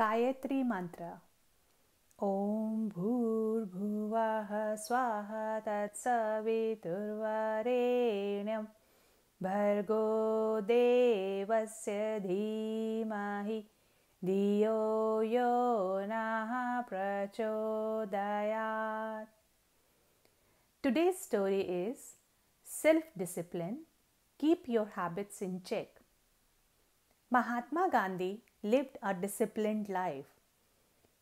गायत्री मंत्र ओम भूर्भुव स्वाह तत्सवितुर्वरेण्यम भर्गो देवस्य धीमहि धियो यो न प्रचोदयात् today story is self discipline keep your habits in check Mahatma Gandhi lived a disciplined life.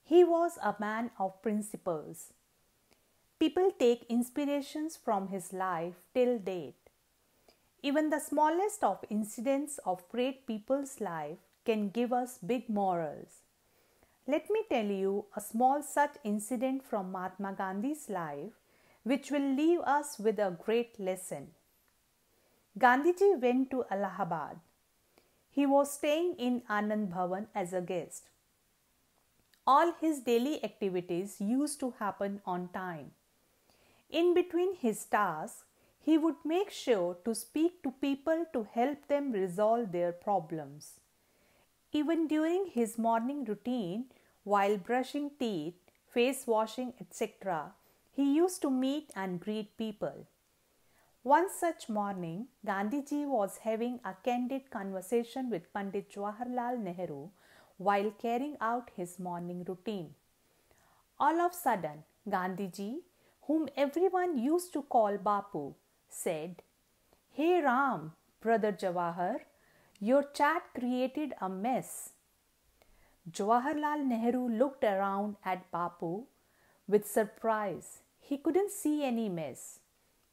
He was a man of principles. People take inspirations from his life till date. Even the smallest of incidents of great people's life can give us big morals. Let me tell you a small such incident from Mahatma Gandhi's life which will leave us with a great lesson. Gandhiji went to Allahabad he was staying in Anand Bhavan as a guest. All his daily activities used to happen on time. In between his tasks, he would make sure to speak to people to help them resolve their problems. Even during his morning routine, while brushing teeth, face washing, etc., he used to meet and greet people. One such morning, Gandhiji was having a candid conversation with Pandit Jawaharlal Nehru while carrying out his morning routine. All of a sudden, Gandhiji, whom everyone used to call Bapu, said, Hey Ram, brother Jawahar, your chat created a mess. Jawaharlal Nehru looked around at Bapu with surprise. He couldn't see any mess.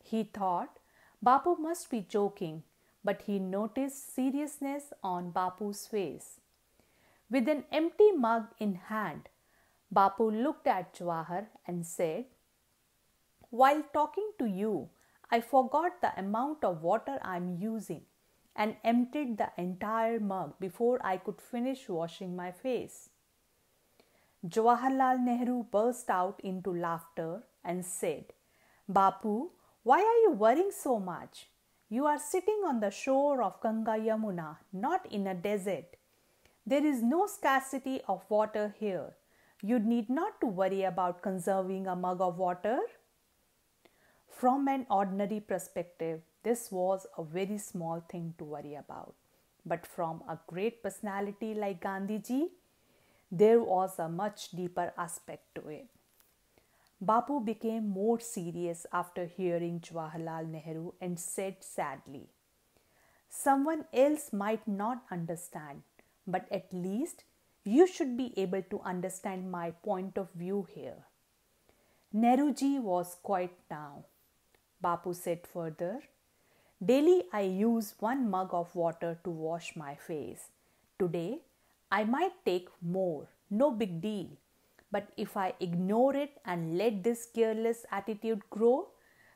He thought Bapu must be joking, but he noticed seriousness on Bapu's face. With an empty mug in hand, Bapu looked at Jawahar and said, While talking to you, I forgot the amount of water I am using and emptied the entire mug before I could finish washing my face. Jawaharlal Nehru burst out into laughter and said, Bapu, why are you worrying so much? You are sitting on the shore of Ganga Yamuna, not in a desert. There is no scarcity of water here. You need not to worry about conserving a mug of water. From an ordinary perspective, this was a very small thing to worry about. But from a great personality like Gandhiji, there was a much deeper aspect to it. Bapu became more serious after hearing Jawaharlal Nehru and said sadly, Someone else might not understand, but at least you should be able to understand my point of view here. Nehruji was quiet now. Bapu said further, Daily I use one mug of water to wash my face. Today I might take more, no big deal. But if I ignore it and let this careless attitude grow,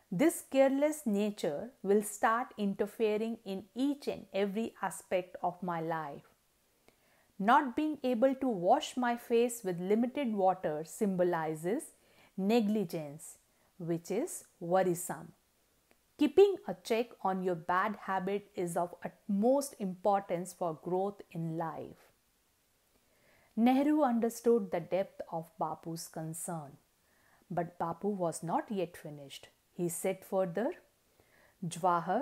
this careless nature will start interfering in each and every aspect of my life. Not being able to wash my face with limited water symbolizes negligence, which is worrisome. Keeping a check on your bad habit is of utmost importance for growth in life. Nehru understood the depth of Bapu's concern. But Bapu was not yet finished. He said further, Jwahar,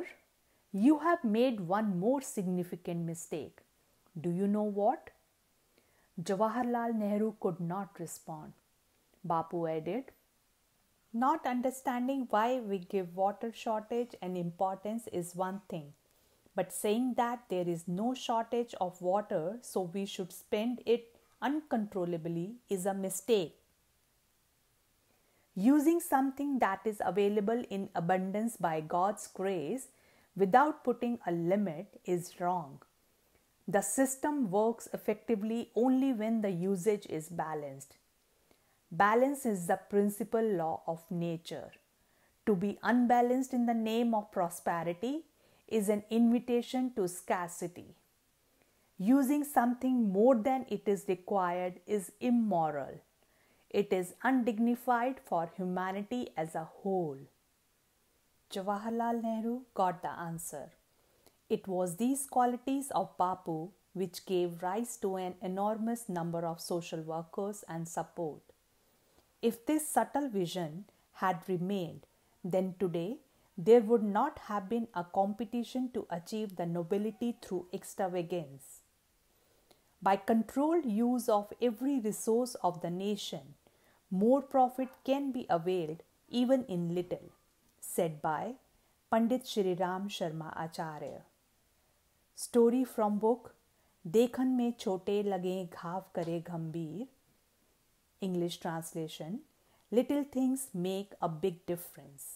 you have made one more significant mistake. Do you know what? Jawaharlal Nehru could not respond. Bapu added, Not understanding why we give water shortage an importance is one thing, but saying that there is no shortage of water, so we should spend it uncontrollably is a mistake. Using something that is available in abundance by God's grace without putting a limit is wrong. The system works effectively only when the usage is balanced. Balance is the principal law of nature. To be unbalanced in the name of prosperity is an invitation to scarcity. Using something more than it is required is immoral. It is undignified for humanity as a whole. Jawaharlal Nehru got the answer. It was these qualities of Bapu which gave rise to an enormous number of social workers and support. If this subtle vision had remained, then today there would not have been a competition to achieve the nobility through extravagance by controlled use of every resource of the nation, more profit can be availed even in little, said by Pandit Ram Sharma Acharya. Story from book देखन में छोटे लगे घाव करे गंभीर English translation: Little things make a big difference.